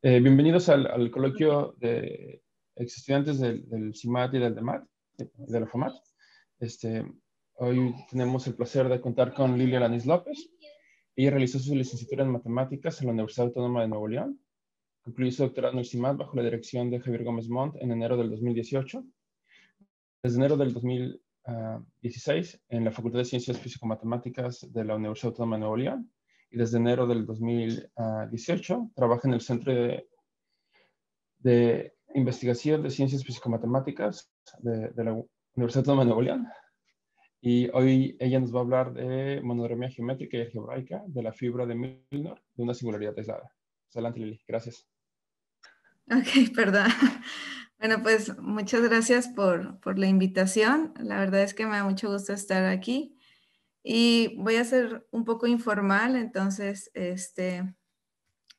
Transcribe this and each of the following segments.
Eh, bienvenidos al, coloquio de ex estudiantes del, del CIMAT y del DEMAT, de, la FOMAT. Este, hoy tenemos el placer de contar con Lilia Lanis López. Ella realizó su licenciatura en matemáticas en la Universidad Autónoma de Nuevo León. Concluyó su doctorado en el CIMAT bajo la dirección de Javier Gómez Montt en enero del 2018. Desde enero del 2016, ah, en la Facultad de Ciencias Físico-Matemáticas de la Universidad Autónoma de Nuevo León, y desde enero del 2018 trabaja en el Centro de, de Investigación de Ciencias Físico-Matemáticas de, la Universidad de Nuevo León. Y hoy ella nos va a hablar de monodromía geométrica y algebraica de la fibra de Milner de una singularidad aislada. Pues, adelante, Lili. Gracias. Ok, perdón. Bueno, pues muchas gracias por, por, la invitación. La verdad es que me da mucho gusto estar aquí. Y voy a ser un poco informal, entonces, este,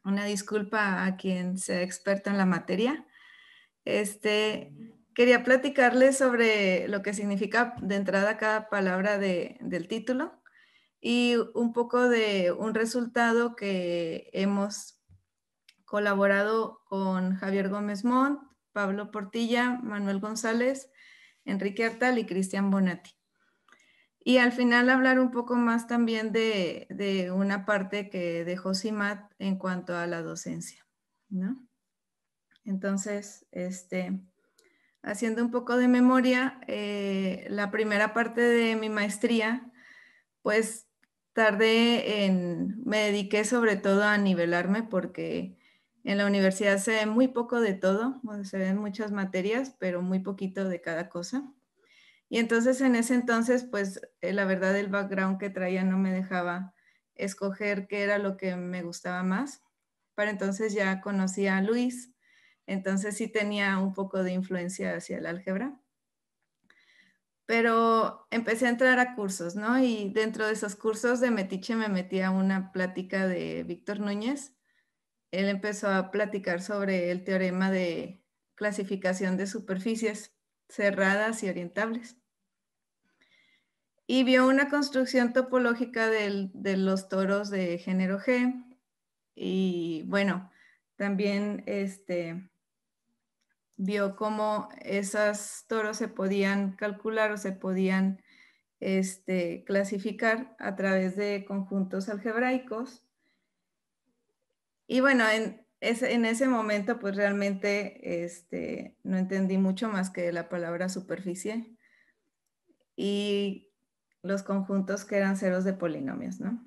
una disculpa a quien sea experto en la materia. Este, quería platicarles sobre lo que significa de entrada cada palabra del título y un poco de un resultado que hemos colaborado con Javier Gómez Montt, Pablo Portilla, Manuel González, Enrique Artal y Cristian Bonatti. Y al final hablar un poco más también de, una parte que dejó SIMAT en cuanto a la docencia, ¿no? Entonces, este, haciendo un poco de memoria, eh, la primera parte de mi maestría, pues tardé en, me dediqué sobre todo a nivelarme porque en la universidad se ve muy poco de todo, se ven muchas materias, pero muy poquito de cada cosa. Y entonces en ese entonces, pues eh, la verdad el background que traía no me dejaba escoger qué era lo que me gustaba más. Para entonces ya conocía a Luis, entonces sí tenía un poco de influencia hacia el álgebra. Pero empecé a entrar a cursos, ¿no? Y dentro de esos cursos de Metiche me metía una plática de Víctor Núñez. Él empezó a platicar sobre el teorema de clasificación de superficies cerradas y orientables. Y vio una construcción topológica de los toros de género G. Y bueno, también este, vio cómo esos toros se podían calcular o se podían este, clasificar a través de conjuntos algebraicos. Y bueno, en, en ese momento pues realmente este, no entendí mucho más que la palabra superficie y los conjuntos que eran ceros de polinomios, ¿no?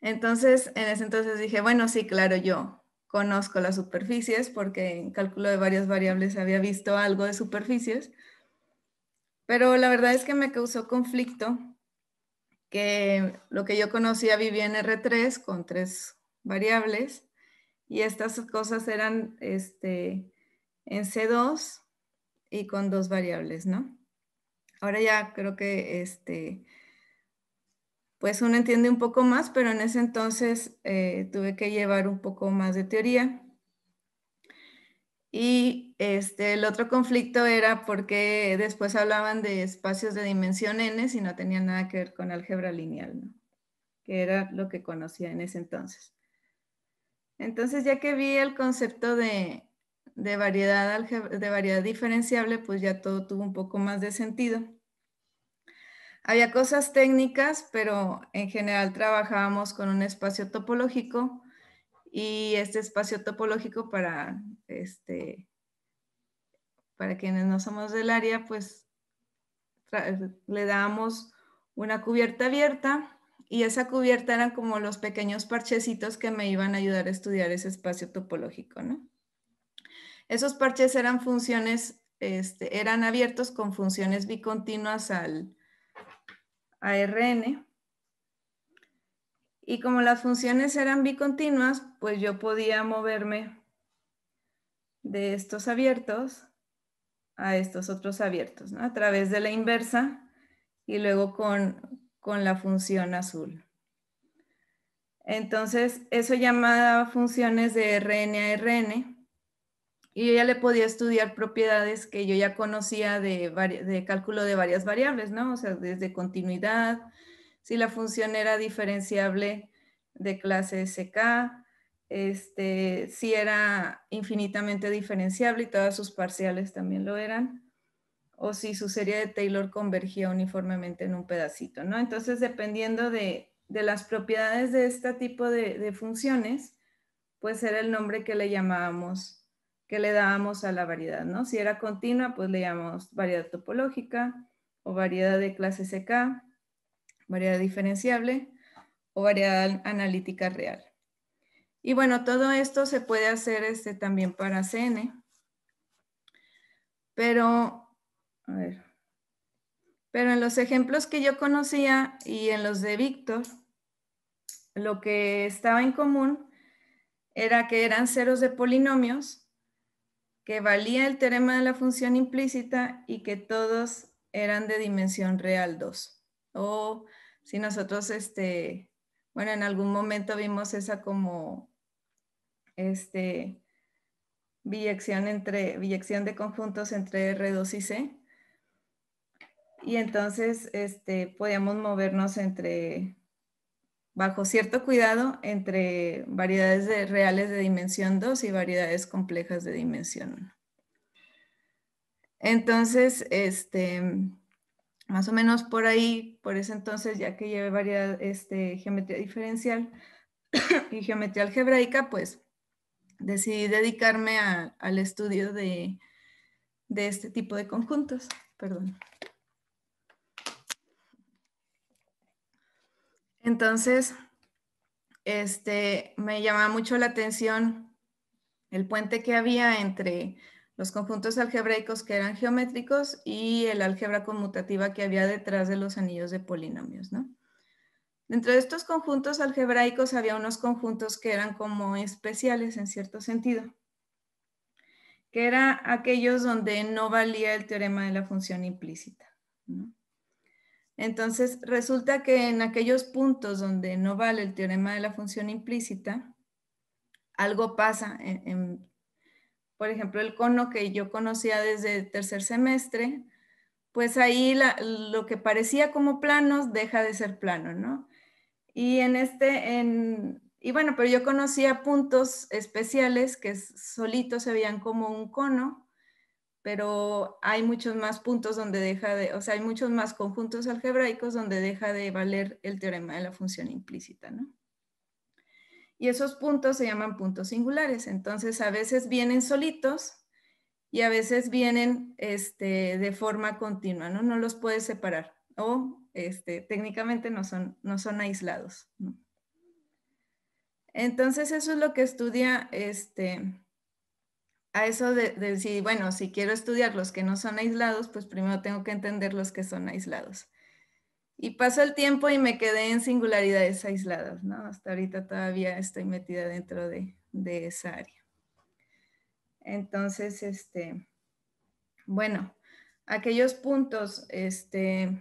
Entonces, en ese entonces dije, bueno, sí, claro, yo conozco las superficies porque en cálculo de varias variables había visto algo de superficies, pero la verdad es que me causó conflicto que lo que yo conocía vivía en R3 con tres variables y estas cosas eran este, en C2 y con dos variables, ¿no? Ahora ya creo que este, pues uno entiende un poco más, pero en ese entonces eh, tuve que llevar un poco más de teoría. Y este, el otro conflicto era porque después hablaban de espacios de dimensión n y no tenía nada que ver con álgebra lineal, ¿no? que era lo que conocía en ese entonces. Entonces, ya que vi el concepto de, variedad, diferenciable, pues ya todo tuvo un poco más de sentido. Había cosas técnicas, pero en general trabajábamos con un espacio topológico y este espacio topológico para, este, para quienes no somos del área, pues le damos una cubierta abierta y esa cubierta eran como los pequeños parchecitos que me iban a ayudar a estudiar ese espacio topológico, ¿no? Esos parches eran funciones, este, eran abiertos con funciones bicontinuas al ARN. Y como las funciones eran bicontinuas, pues yo podía moverme de estos abiertos a estos otros abiertos, ¿no? A través de la inversa y luego con, con la función azul. Entonces, eso llamaba funciones de RN a RN. Y yo ya le podía estudiar propiedades que yo ya conocía de, cálculo de varias variables, ¿no? O sea, desde continuidad, si la función era diferenciable de clase SK, este, si era infinitamente diferenciable y todas sus parciales también lo eran o si su serie de Taylor convergía uniformemente en un pedacito, ¿no? Entonces, dependiendo de, las propiedades de este tipo de, funciones, pues era el nombre que le llamábamos, que le dábamos a la variedad, ¿no? Si era continua, pues le llamamos variedad topológica o variedad de clase CK, variedad diferenciable o variedad analítica real. Y bueno, todo esto se puede hacer este, también para CN, pero a ver. Pero en los ejemplos que yo conocía y en los de Víctor, lo que estaba en común era que eran ceros de polinomios, que valía el teorema de la función implícita y que todos eran de dimensión real 2. O si nosotros, este, bueno, en algún momento vimos esa como, este, biyección, entre, biyección de conjuntos entre R2 y C, y entonces este, podíamos movernos entre, bajo cierto cuidado, entre variedades reales de dimensión 2 y variedades complejas de dimensión 1. Entonces, este, más o menos por ahí, por ese entonces, ya que llevé variedad, este, geometría diferencial y geometría algebraica, pues decidí dedicarme al estudio de, de este tipo de conjuntos. Perdón. Entonces, este, me llamaba mucho la atención el puente que había entre los conjuntos algebraicos que eran geométricos y el álgebra conmutativa que había detrás de los anillos de polinomios, ¿no? Dentro de estos conjuntos algebraicos había unos conjuntos que eran como especiales en cierto sentido, que eran aquellos donde no valía el teorema de la función implícita. ¿no? Entonces, resulta que en aquellos puntos donde no vale el teorema de la función implícita, algo pasa. por ejemplo, el cono que yo conocía desde tercer semestre, pues ahí lo que parecía como planos deja de ser plano, ¿no? Y en este, y bueno, pero yo conocía puntos especiales que solitos se veían como un cono, pero hay muchos más puntos donde deja de, o sea, hay muchos más conjuntos algebraicos donde deja de valer el teorema de la función implícita, ¿no? Y esos puntos se llaman puntos singulares, entonces a veces vienen solitos y a veces vienen este, de forma continua, ¿no? No los puedes separar o este, técnicamente no son, no son aislados, ¿no? Entonces eso es lo que estudia este, a eso de, decir, bueno, si quiero estudiar los que no son aislados, pues primero tengo que entender los que son aislados. Y pasó el tiempo y me quedé en singularidades aisladas, ¿no? Hasta ahorita todavía estoy metida dentro de, esa área. Entonces, este, bueno, aquellos puntos este,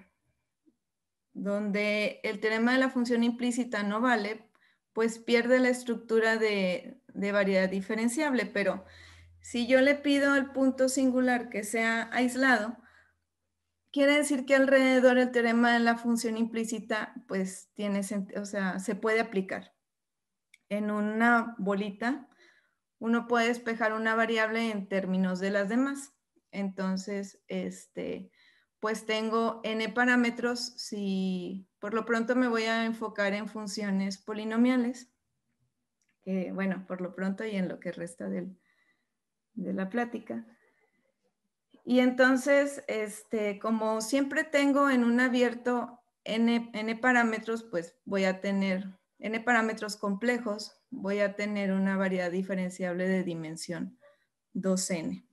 donde el teorema de la función implícita no vale, pues pierde la estructura de variedad diferenciable, pero si yo le pido al punto singular que sea aislado, quiere decir que alrededor el teorema de la función implícita, pues tiene, o sea, se puede aplicar. En una bolita, uno puede despejar una variable en términos de las demás. Entonces, este, pues tengo n parámetros si por lo pronto me voy a enfocar en funciones polinomiales, que bueno, por lo pronto y en lo que resta del, de la plática. Y entonces, este, como siempre tengo en un abierto n, n parámetros, pues voy a tener n parámetros complejos, voy a tener una variedad diferenciable de dimensión 2n.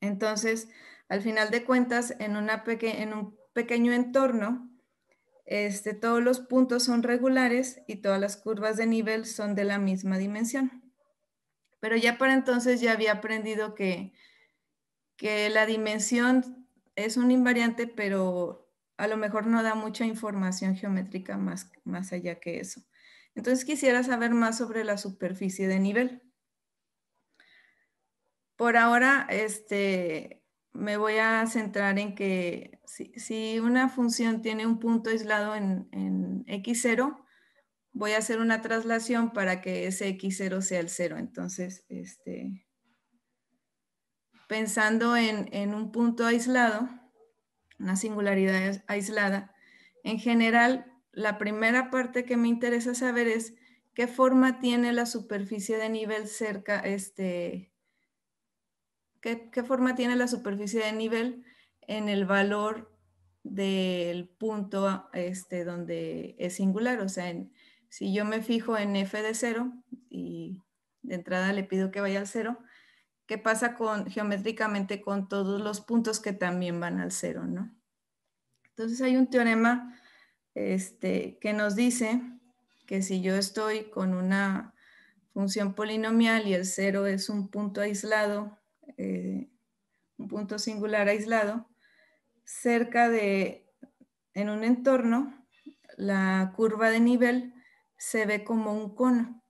Entonces, al final de cuentas, en, una en un pequeño entorno, este, todos los puntos son regulares y todas las curvas de nivel son de la misma dimensión pero ya para entonces ya había aprendido que, la dimensión es un invariante, pero a lo mejor no da mucha información geométrica más, allá que eso. Entonces quisiera saber más sobre la superficie de nivel. Por ahora, este, me voy a centrar en que si, una función tiene un punto aislado en, en x0, voy a hacer una traslación para que ese X0 sea el 0. Entonces, este, pensando en, un punto aislado, una singularidad aislada, en general, la primera parte que me interesa saber es qué forma tiene la superficie de nivel cerca, este, qué, qué forma tiene la superficie de nivel en el valor del punto este, donde es singular, o sea, en, si yo me fijo en f de 0 y de entrada le pido que vaya al 0, ¿qué pasa con, geométricamente con todos los puntos que también van al 0? ¿no? Entonces hay un teorema este, que nos dice que si yo estoy con una función polinomial y el 0 es un punto aislado, eh, un punto singular aislado, cerca de, en un entorno, la curva de nivel se ve como un cono.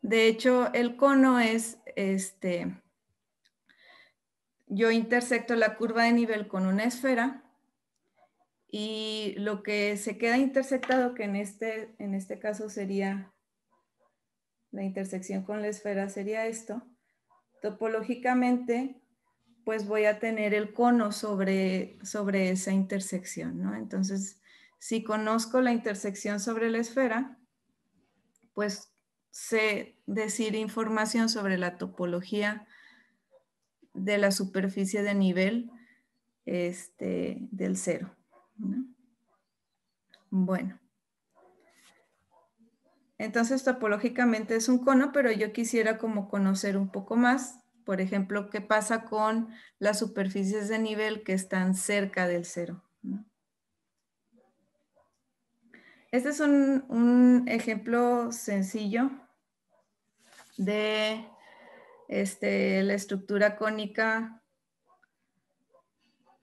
De hecho, el cono es, este, yo intersecto la curva de nivel con una esfera y lo que se queda intersectado, que este, en este, caso sería la intersección con la esfera, sería esto. Topológicamente, pues voy a tener el cono sobre, sobre esa intersección, ¿no? Entonces, si conozco la intersección sobre la esfera, pues sé decir información sobre la topología de la superficie de nivel este, del cero. Bueno. Entonces, topológicamente es un cono, pero yo quisiera como conocer un poco más, por ejemplo, qué pasa con las superficies de nivel que están cerca del cero. Este es un, ejemplo sencillo de este, la estructura cónica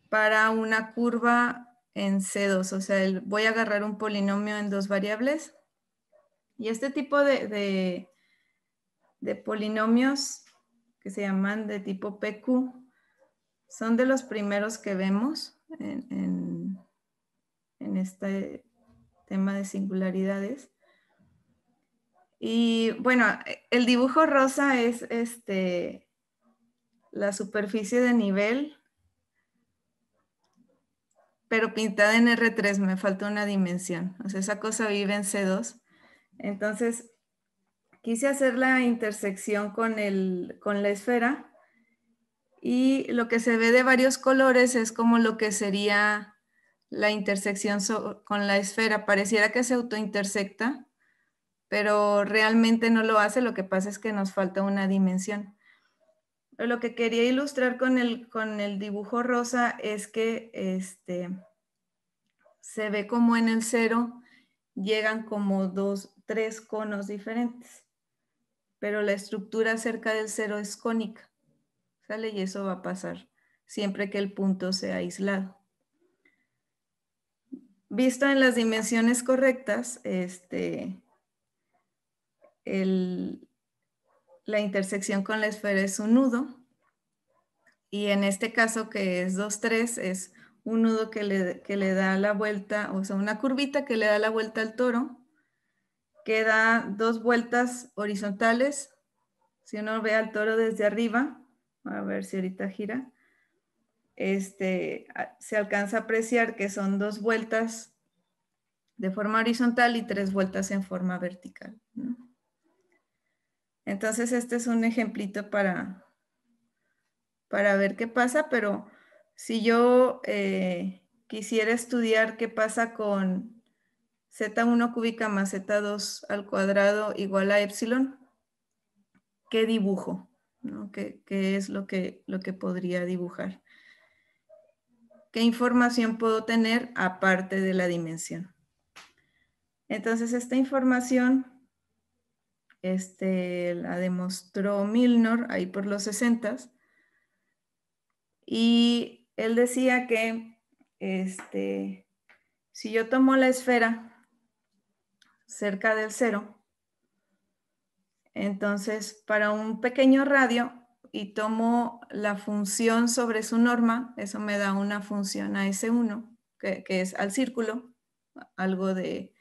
para una curva en C2. O sea, voy a agarrar un polinomio en dos variables. Y este tipo de, polinomios que se llaman de tipo PQ son de los primeros que vemos en este tema de singularidades. Y bueno, el dibujo rosa es este, la superficie de nivel, pero pintada en R3, me falta una dimensión. O sea, esa cosa vive en C2. Entonces, quise hacer la intersección con, el, con la esfera y lo que se ve de varios colores es como lo que sería la intersección con la esfera. Pareciera que se autointersecta, pero realmente no lo hace, lo que pasa es que nos falta una dimensión. lo que quería ilustrar con el, con el dibujo rosa es que este, se ve como en el cero llegan como dos, tres conos diferentes, pero la estructura cerca del cero es cónica, ¿sale? Y eso va a pasar siempre que el punto sea aislado visto en las dimensiones correctas, este, la intersección con la esfera es un nudo. Y en este caso que es 2, 3, es un nudo que le, que le, da la vuelta, o sea, una curvita que le da la vuelta al toro, que da dos vueltas horizontales. Si uno ve al toro desde arriba, a ver si ahorita gira, este, se alcanza a apreciar que son dos vueltas de forma horizontal y tres vueltas en forma vertical. Entonces este es un ejemplito para, para ver qué pasa, pero si yo eh, quisiera estudiar qué pasa con z1 cúbica más z2 al cuadrado igual a epsilon, ¿qué dibujo? ¿Qué, ¿Qué, es lo que, lo que podría dibujar? ¿Qué información puedo tener aparte de la dimensión? Entonces, esta información este, la demostró Milnor ahí por los 60 y él decía que este, si yo tomo la esfera cerca del cero, entonces para un pequeño radio y tomo la función sobre su norma, eso me da una función a S1, que, es al círculo, algo de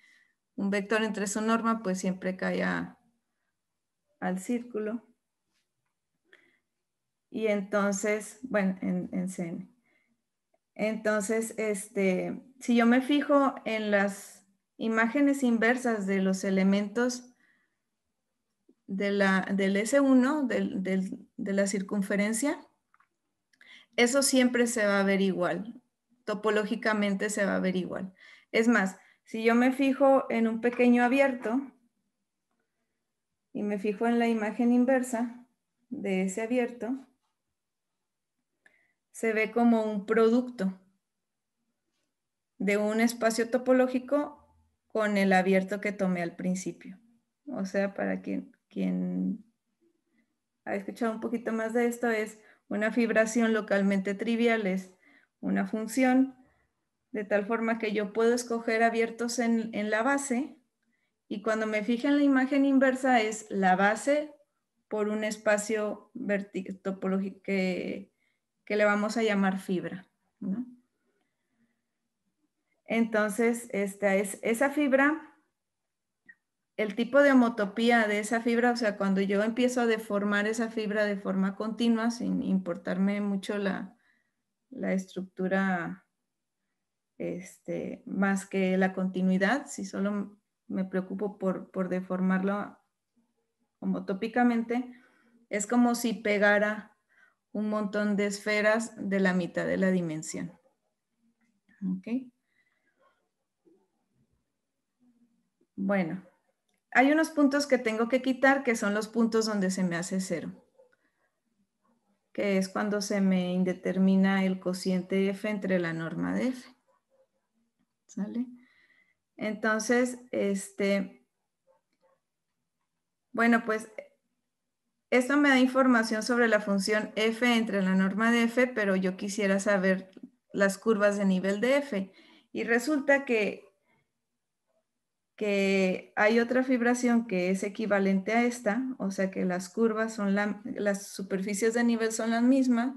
un vector entre su norma, pues siempre cae al círculo. Y entonces, bueno, en, en Entonces, este, si yo me fijo en las imágenes inversas de los elementos de la, del S1, del, de la circunferencia, eso siempre se va a ver igual, topológicamente se va a ver igual. Es más, si yo me fijo en un pequeño abierto y me fijo en la imagen inversa de ese abierto, se ve como un producto de un espacio topológico con el abierto que tomé al principio. O sea, para quien, ha escuchado un poquito más de esto, es una fibración localmente trivial, es una función de tal forma que yo puedo escoger abiertos en, la base y cuando me fije en la imagen inversa es la base por un espacio topológico que, le vamos a llamar fibra. Entonces, esta es, esa fibra el tipo de homotopía de esa fibra, o sea, cuando yo empiezo a deformar esa fibra de forma continua, sin importarme mucho la, estructura, este, más que la continuidad, si solo me preocupo por, por deformarlo homotópicamente, es como si pegara un montón de esferas de la mitad de la dimensión. Bueno, hay unos puntos que tengo que quitar que son los puntos donde se me hace cero, que es cuando se me indetermina el cociente f entre la norma de f. ¿Sale? Entonces, este, bueno, pues esto me da información sobre la función f entre la norma de f, pero yo quisiera saber las curvas de nivel de f. Y resulta que que hay otra fibración que es equivalente a esta, o sea que las curvas son las superficies de nivel son las mismas,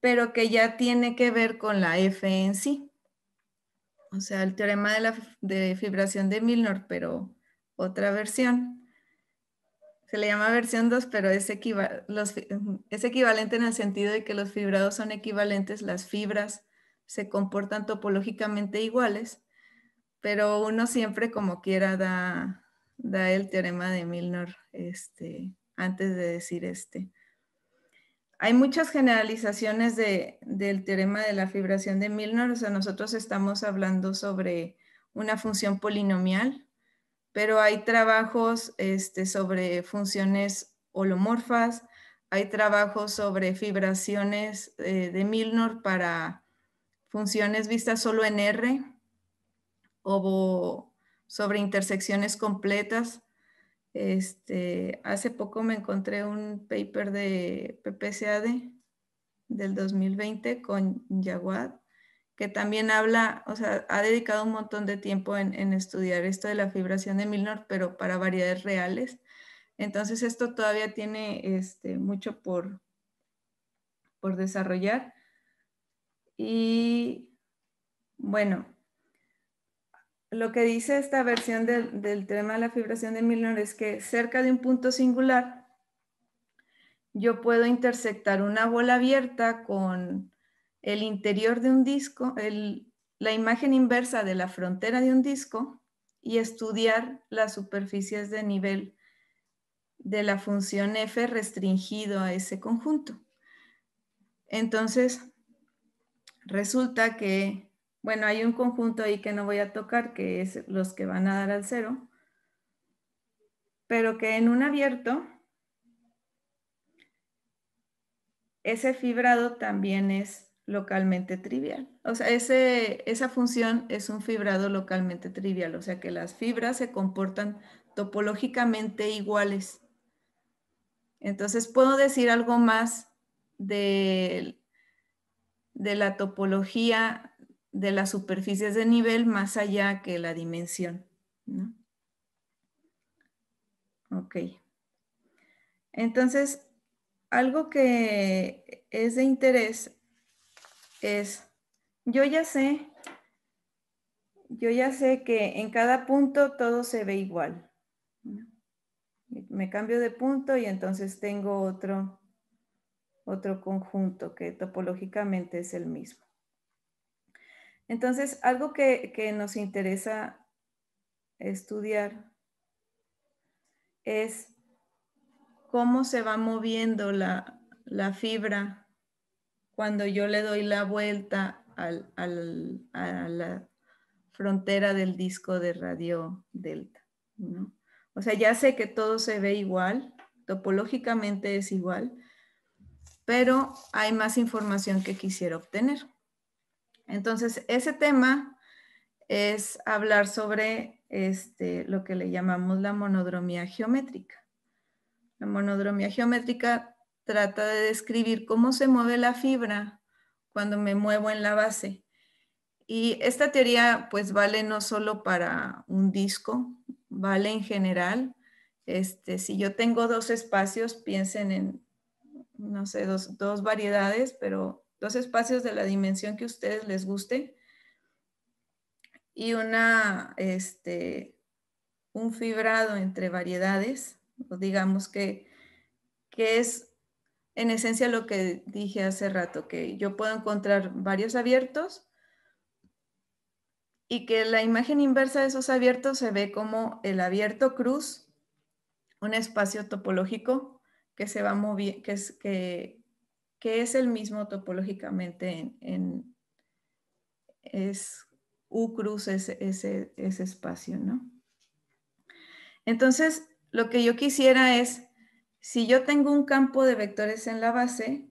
pero que ya tiene que ver con la F en sí. O sea, el teorema de la de fibración de Milnor, pero otra versión. Se le llama versión 2, pero es equivalente en el sentido de que los fibrados son equivalentes, las fibras se comportan topológicamente iguales, pero uno siempre como quiera da, el teorema de Milnor este, antes de decir este. Hay muchas generalizaciones del teorema de la fibración de Milnor. o sea, nosotros estamos hablando sobre una función polinomial, pero hay trabajos este, sobre funciones holomorfas, hay trabajos sobre fibraciones eh, de Milnor para funciones vistas solo en R, o sobre intersecciones completas. Este, hace poco me encontré un paper de PPCAD del 2020 con Yaguad, que también habla, o sea, ha dedicado un montón de tiempo en, en estudiar esto de la fibración de Milnor, pero para variedades reales. Entonces esto todavía tiene este, mucho por, por desarrollar. Y bueno, lo que dice esta versión del, tema de la fibración de Milner es que cerca de un punto singular, yo puedo intersectar una bola abierta con el interior de un disco, la imagen inversa de la frontera de un disco y estudiar las superficies de nivel de la función f restringido a ese conjunto. Entonces, resulta que bueno, hay un conjunto ahí que no voy a tocar, que es los que van a dar al cero, pero que en un abierto, ese fibrado también es localmente trivial. O sea, esa función es un fibrado localmente trivial, o sea que las fibras se comportan topológicamente iguales. Entonces, puedo decir algo más de, de la topología de las superficies de nivel más allá que la dimensión. ¿no? Ok. Entonces, algo que es de interés es, yo ya sé, yo ya sé que en cada punto todo se ve igual. Me cambio de punto y entonces tengo otro, otro conjunto que topológicamente es el mismo. Entonces, algo que, nos interesa estudiar es cómo se va moviendo la, fibra cuando yo le doy la vuelta a la frontera del disco de radio delta. O sea, ya sé que todo se ve igual, topológicamente es igual, pero hay más información que quisiera obtener. Entonces, ese tema es hablar sobre este, lo que le llamamos la monodromía geométrica. La monodromía geométrica trata de describir cómo se mueve la fibra cuando me muevo en la base. Y esta teoría pues vale no solo para un disco, vale en general. Este, si yo tengo dos espacios, piensen en, no sé, dos variedades, pero dos espacios de la dimensión que a ustedes les guste y una, este, un fibrado entre variedades, digamos que, es en esencia lo que dije hace rato, que yo puedo encontrar varios abiertos y que la imagen inversa de esos abiertos se ve como el abierto cruz, un espacio topológico que se va moviendo, que, es, que que es el mismo topológicamente en, es U cruz ese, espacio, ¿no? Entonces, lo que yo quisiera es, si yo tengo un campo de vectores en la base,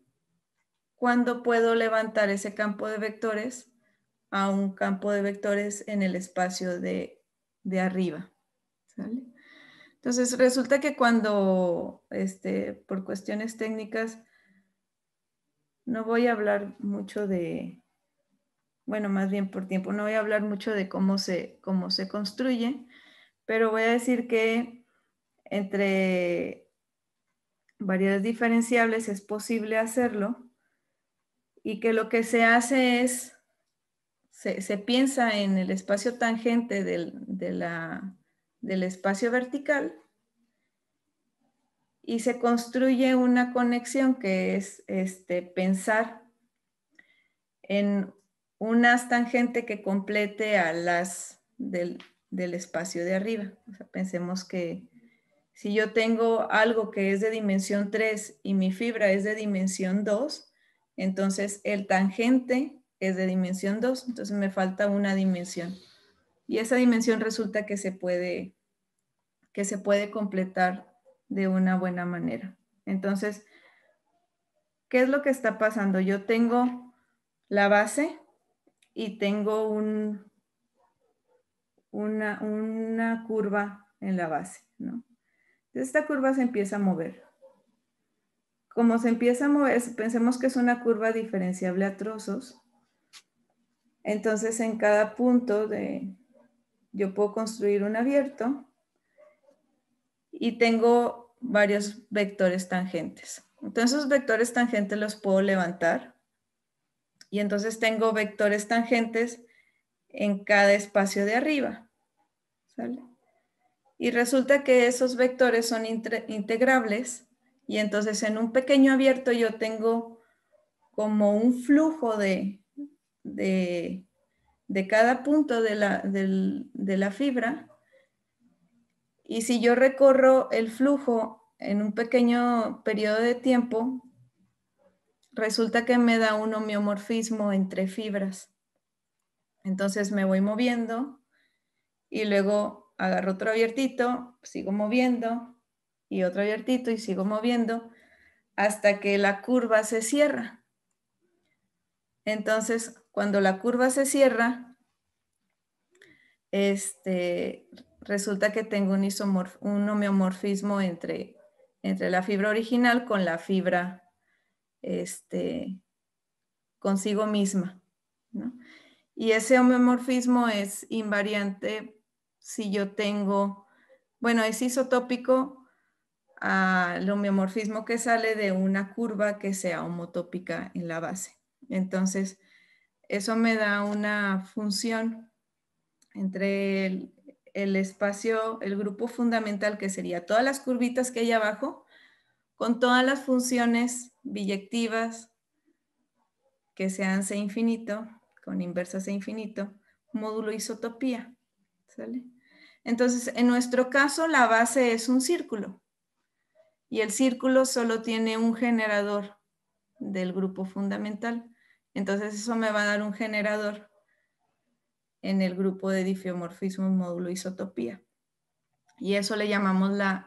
¿cuándo puedo levantar ese campo de vectores a un campo de vectores en el espacio de, de arriba? Entonces, resulta que cuando, este, por cuestiones técnicas, no voy a hablar mucho de, bueno, más bien por tiempo, no voy a hablar mucho de cómo se, cómo se construye, pero voy a decir que entre variedades diferenciables es posible hacerlo y que lo que se hace es, se, piensa en el espacio tangente del, del espacio vertical y se construye una conexión que es este, pensar en unas tangente que complete a las del, espacio de arriba. pensemos que si yo tengo algo que es de dimensión 3 y mi fibra es de dimensión 2, entonces el tangente es de dimensión 2, entonces me falta una dimensión. Y esa dimensión resulta que se puede, que se puede completar de una buena manera. Entonces, ¿qué es lo que está pasando? Yo tengo la base y tengo un, una, una curva en la base, ¿no? esta curva se empieza a mover. Como se empieza a mover, pensemos que es una curva diferenciable a trozos. Entonces, en cada punto de, yo puedo construir un abierto y tengo varios vectores tangentes. Entonces, esos vectores tangentes los puedo levantar y entonces tengo vectores tangentes en cada espacio de arriba. Y resulta que esos vectores son integrables y entonces en un pequeño abierto yo tengo como un flujo de, de, de cada punto de la, de la fibra y si yo recorro el flujo en un pequeño periodo de tiempo, resulta que me da un homeomorfismo entre fibras. Entonces me voy moviendo y luego agarro otro abiertito, sigo moviendo y otro abiertito y sigo moviendo hasta que la curva se cierra. Entonces, cuando la curva se cierra, este, resulta que tengo un, un homeomorfismo entre, entre la fibra original con la fibra este, consigo misma. Y ese homeomorfismo es invariante si yo tengo, bueno, es isotópico al homeomorfismo que sale de una curva que sea homotópica en la base. Entonces, eso me da una función entre el, el espacio, el grupo fundamental que sería todas las curvitas que hay abajo, con todas las funciones biyectivas que sean C infinito, con inversa C infinito, módulo isotopía. ¿sale? Entonces, en nuestro caso, la base es un círculo. Y el círculo solo tiene un generador del grupo fundamental. Entonces, eso me va a dar un generador en el grupo de difiomorfismo módulo isotopía. Y eso le llamamos la,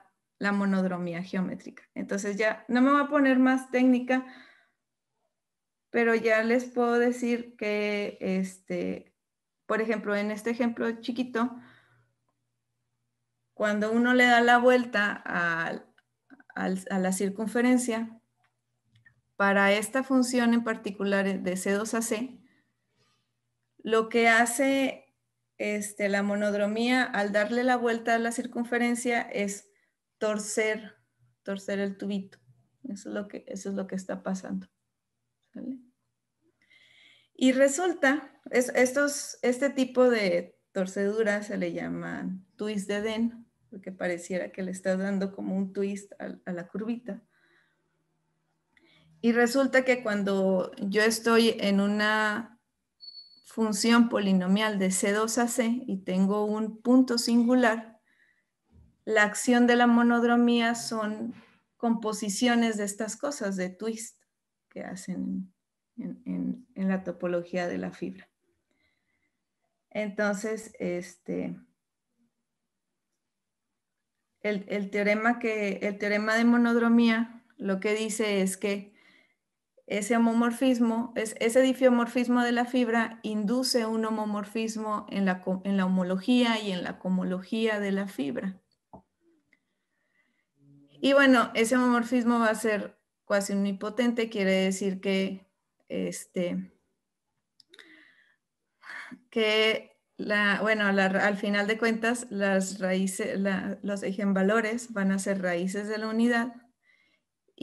monodromía geométrica. Entonces ya no me voy a poner más técnica, pero ya les puedo decir que, este, por ejemplo, en este ejemplo chiquito, cuando uno le da la vuelta a, a la circunferencia, para esta función en particular de C2 a C, lo que hace este, la monodromía al darle la vuelta a la circunferencia es torcer, torcer el tubito. Eso es lo que, eso es lo que está pasando. Y resulta, estos, este tipo de torcedura se le llama twist de den, porque pareciera que le estás dando como un twist a la curvita. Y resulta que cuando yo estoy en una función polinomial de C2 a C y tengo un punto singular, la acción de la monodromía son composiciones de estas cosas, de twist, que hacen en, la topología de la fibra. Entonces, este, el, teorema que, el teorema de monodromía lo que dice es que ese homomorfismo, ese difeomorfismo de la fibra induce un homomorfismo en la, homología y en la comología de la fibra. Y bueno, ese homomorfismo va a ser cuasi omnipotente, quiere decir que, este, que la, bueno, al final de cuentas, las raíces, los valores van a ser raíces de la unidad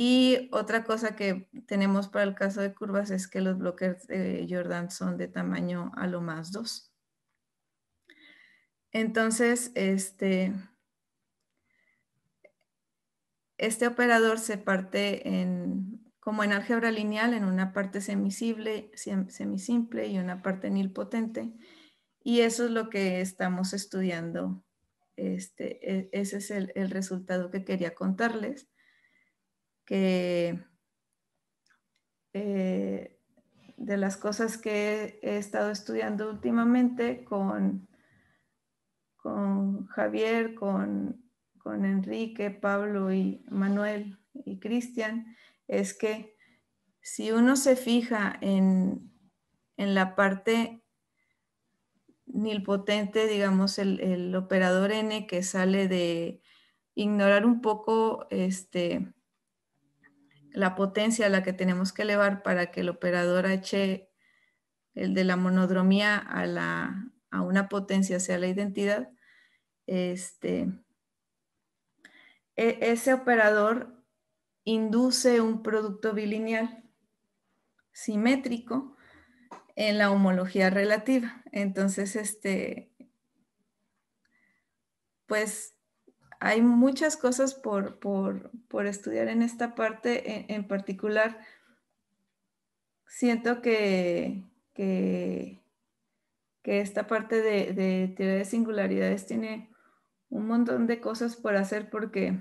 y otra cosa que tenemos para el caso de curvas es que los bloques de Jordan son de tamaño a lo más 2. Entonces, este, este operador se parte en, como en álgebra lineal, en una parte semisible, semisimple y una parte nilpotente. Y eso es lo que estamos estudiando. Este, e-, ese es el resultado que quería contarles que eh, de las cosas que he estado estudiando últimamente con, con Javier, con, Enrique, Pablo y Manuel y Cristian, es que si uno se fija en, la parte nilpotente, digamos, el, el, operador n que sale de ignorar un poco este, la potencia a la que tenemos que elevar para que el operador H, el de la monodromía a, a una potencia sea la identidad, este, e, ese operador induce un producto bilineal simétrico en la homología relativa. Entonces, este, pues hay muchas cosas por, estudiar en esta parte en, particular. Siento que, que, esta parte de, teoría de singularidades tiene un montón de cosas por hacer porque,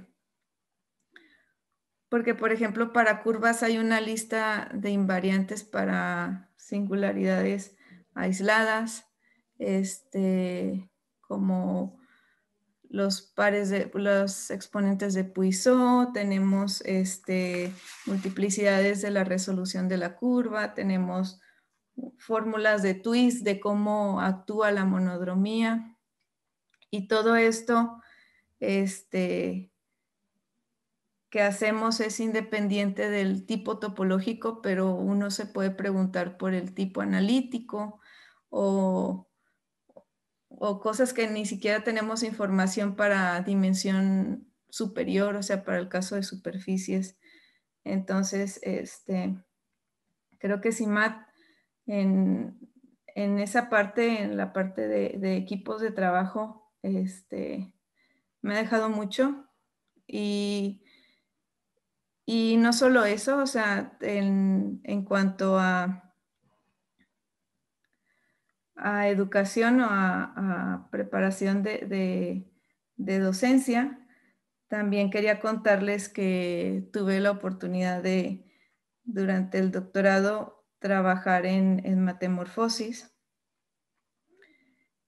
porque, por ejemplo, para curvas hay una lista de invariantes para singularidades aisladas, este, como los pares de los exponentes de Puissot tenemos este, multiplicidades de la resolución de la curva, tenemos fórmulas de twist de cómo actúa la monodromía y todo esto este, que hacemos es independiente del tipo topológico, pero uno se puede preguntar por el tipo analítico o o cosas que ni siquiera tenemos información para dimensión superior, o sea, para el caso de superficies. Entonces, este, creo que SIMAT en, en esa parte, en la parte de, equipos de trabajo, este, me ha dejado mucho. Y, y no solo eso, o sea, en, en cuanto a a educación o a, preparación de, docencia, también quería contarles que tuve la oportunidad de, durante el doctorado, trabajar en, en metamorfosis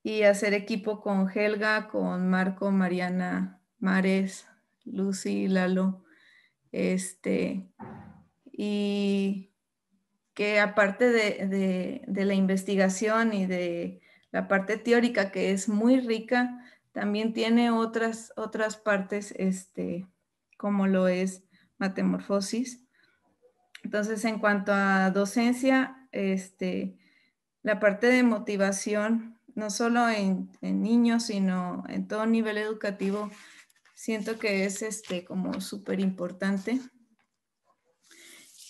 y hacer equipo con Helga, con Marco, Mariana, Mares, Lucy, Lalo, este, y que aparte de, la investigación y de la parte teórica que es muy rica, también tiene otras, otras partes, este, como lo es metamorfosis. Entonces, en cuanto a docencia, este, la parte de motivación, no solo en, niños, sino en todo nivel educativo, siento que es este, como súper importante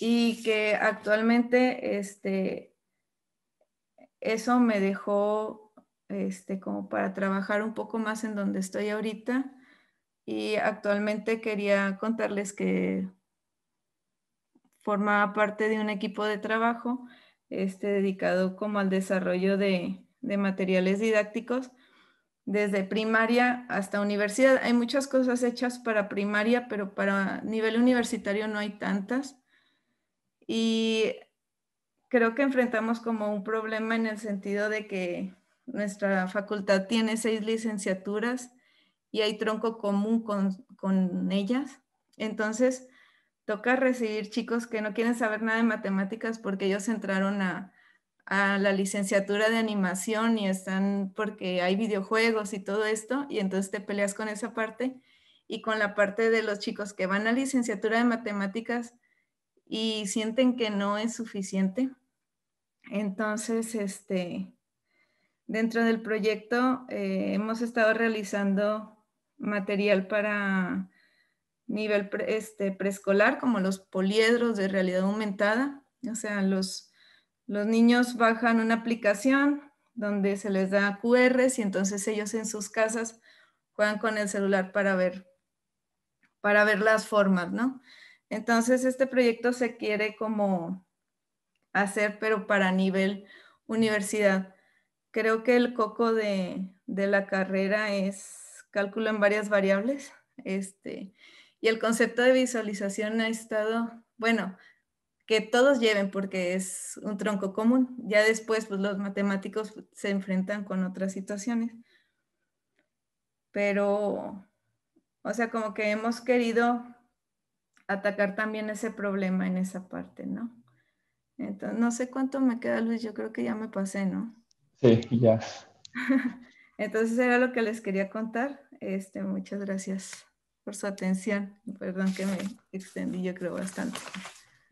y que actualmente este, eso me dejó este, como para trabajar un poco más en donde estoy ahorita y actualmente quería contarles que formaba parte de un equipo de trabajo este, dedicado como al desarrollo de, de materiales didácticos desde primaria hasta universidad. Hay muchas cosas hechas para primaria, pero para nivel universitario no hay tantas. Y creo que enfrentamos como un problema en el sentido de que nuestra facultad tiene seis licenciaturas y hay tronco común con, con ellas. Entonces, toca recibir chicos que no quieren saber nada de matemáticas porque ellos entraron a, a la licenciatura de animación y están porque hay videojuegos y todo esto, y entonces te peleas con esa parte y con la parte de los chicos que van a licenciatura de matemáticas y sienten que no es suficiente. Entonces, este, dentro del proyecto eh, hemos estado realizando material para nivel este, preescolar, como los poliedros de realidad aumentada. O sea, los, niños bajan una aplicación donde se les da QRs y entonces ellos en sus casas juegan con el celular para ver, para ver las formas, ¿no? Entonces, este proyecto se quiere como hacer, pero para nivel universidad. Creo que el coco de, la carrera es cálculo en varias variables. Este, y el concepto de visualización ha estado, bueno, que todos lleven porque es un tronco común. Ya después, pues, los matemáticos se enfrentan con otras situaciones. Pero, o sea, como que hemos querido atacar también ese problema en esa parte, ¿no? Entonces, no sé cuánto me queda, Luis, yo creo que ya me pasé, ¿no? Sí, ya. Entonces era lo que les quería contar. Este, muchas gracias por su atención. Perdón que me extendí, yo creo, bastante.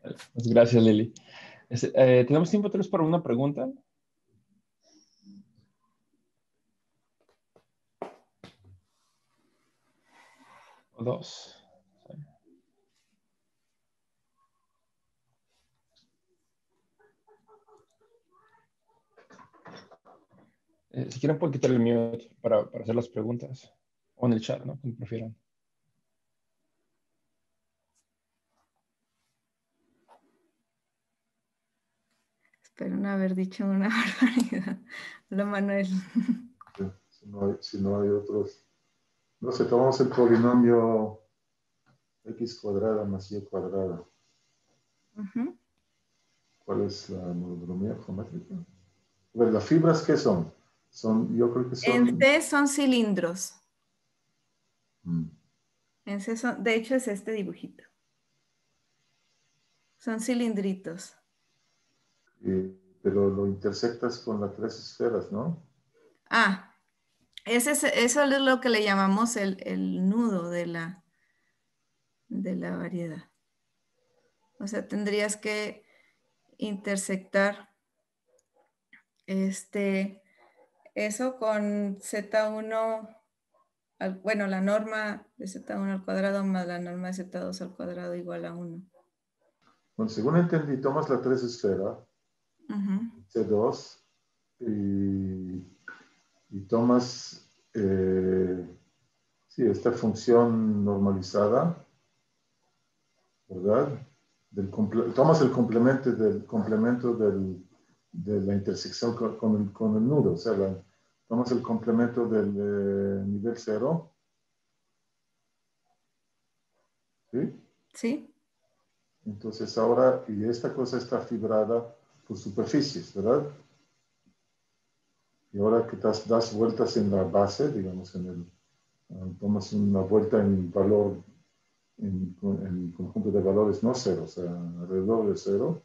Pues gracias, Lili. Este, eh, ¿Tenemos tiempo, tres, para una pregunta? ¿O dos? Eh, si quieren pueden quitar el mute para, para, hacer las preguntas. O en el chat, ¿no? Como prefieran. Espero no haber dicho una barbaridad. Hola Manuel. Si no hay, otros. No sé, tomamos el polinomio x cuadrada más y cuadrada. ¿Cuál es la monodromía geométrica? Ver ¿las fibras qué son? son... En C son cilindros. Mm. En son, de hecho es este dibujito. Son cilindritos. pero lo intersectas con las tres esferas, ¿no? Ah, ese eso es lo que le llamamos el, nudo de la, de la variedad. O sea, tendrías que intersectar este, eso con Z1, al, bueno, la norma de Z1 al cuadrado más la norma de Z2 al cuadrado igual a 1. Bueno, según entendí, tomas la 3 esfera, C2, y, tomas eh, sí, esta función normalizada, ¿verdad? Del, tomas el complemento del complemento del de la intersección con el, con nudo. O sea, la, tomamos el complemento del eh, nivel cero. ¿Sí? Sí. Entonces ahora, y esta cosa está fibrada por superficies, ¿verdad? Y ahora que das, das vueltas en la base, digamos, en el, ah, tomas una vuelta en valor, en, en conjunto de valores no cero, o sea, alrededor de cero,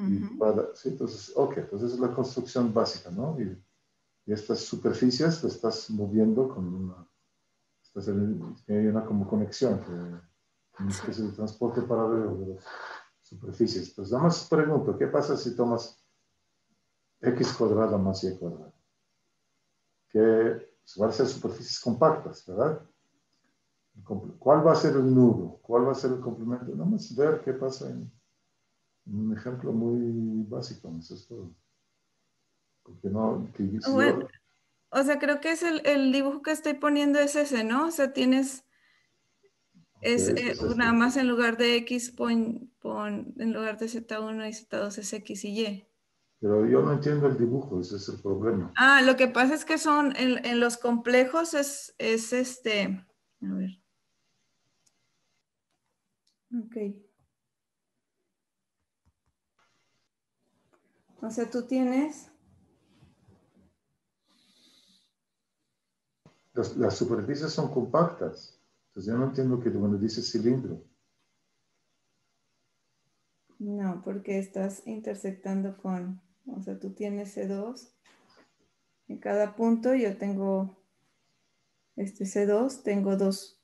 entonces, ok, entonces pues es la construcción básica, ¿no? Y, estas superficies te estás moviendo con una, estás en, hay una como conexión, que, una especie de transporte paralelo de las superficies. Entonces, pues nada más pregunto, ¿qué pasa si tomas x cuadrado más y cuadrado? Que pues, van a ser superficies compactas, ¿verdad? ¿Cuál va a ser el nudo? ¿Cuál va a ser el complemento? Nada más ver qué pasa en un ejemplo muy básico, ¿no es todo Porque no, o sea, creo que es el, dibujo que estoy poniendo es ese, ¿no? O sea, tienes, es, pues eh, este. nada más en lugar de X, pon, en lugar de Z1 y Z2 es X y Y. Pero yo no entiendo el dibujo, ese es el problema. Ah, lo que pasa es que son, en, los complejos es, es este, a ver. Ok. O sea, tú tienes... Las, superficies son compactas. Entonces yo no entiendo que cuando dices cilindro. No, porque estás intersectando con, o sea, tú tienes C2 en cada punto, yo tengo este C2, tengo dos,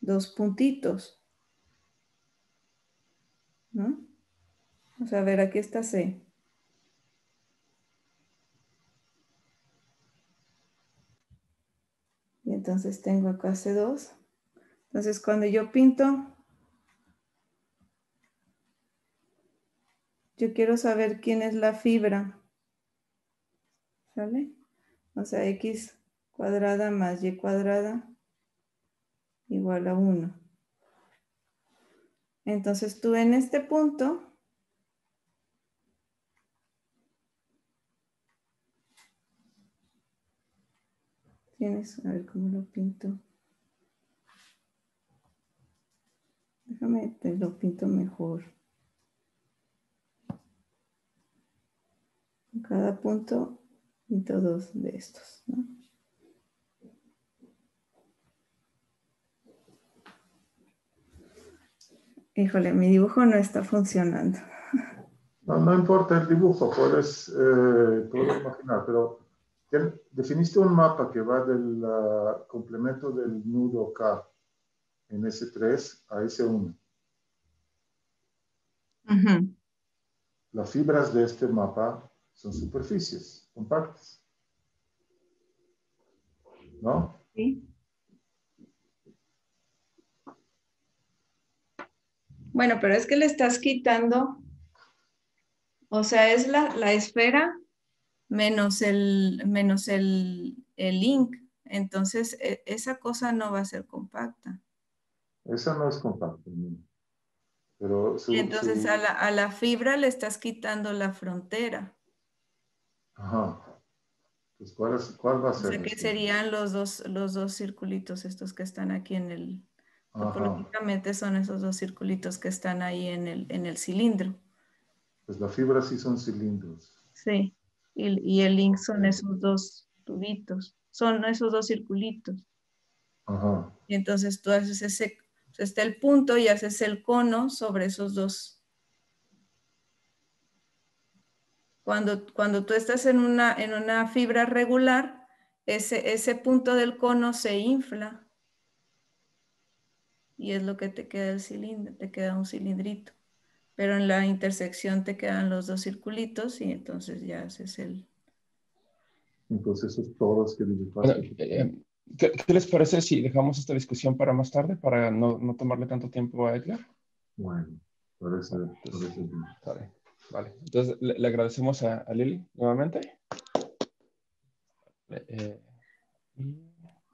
dos puntitos. ¿No? O sea, a ver, aquí está C. Entonces tengo acá C2. Entonces cuando yo pinto, yo quiero saber quién es la fibra. ¿Sale? O sea, x cuadrada más y cuadrada igual a 1. Entonces tú en este punto tienes, a ver cómo lo pinto. Déjame, te lo pinto mejor. En cada punto pinto dos de estos, Híjole, mi dibujo no está funcionando. No, no importa el dibujo, puedes, eh, puedes imaginar, pero Definiste un mapa que va del complemento del nudo K en S3 a S1. Las fibras de este mapa son superficies compactas. ¿No? Sí. Bueno, pero es que le estás quitando, o sea, es la, la esfera menos el, menos el, el link. Entonces, e, esa cosa no va a ser compacta. Esa no es compacta. Entonces, A, la, a, la, fibra le estás quitando la frontera. Ajá. Pues, ¿cuál, es, cuál va a ser? O serían los dos, los dos circulitos estos que están aquí en el... Topológicamente son esos dos circulitos que están ahí en el, en el cilindro. Pues la fibra sí son cilindros. Sí y, el link son esos dos tubitos, son esos dos circulitos. Y entonces tú haces ese, está el punto y haces el cono sobre esos dos. Cuando, cuando tú estás en una, en una fibra regular, ese, ese punto del cono se infla y es lo que te queda el cilindro, te queda un cilindrito pero en la intersección te quedan los dos circulitos y entonces ya haces el... Entonces eso es todo que eh, ¿qué, les parece si dejamos esta discusión para más tarde, para no, no tomarle tanto tiempo a Edgar? Bueno, parece, bien. Vale, Entonces le, agradecemos a, Lili nuevamente. Eh, eh,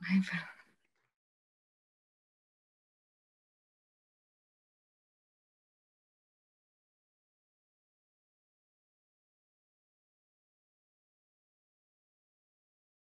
Ay,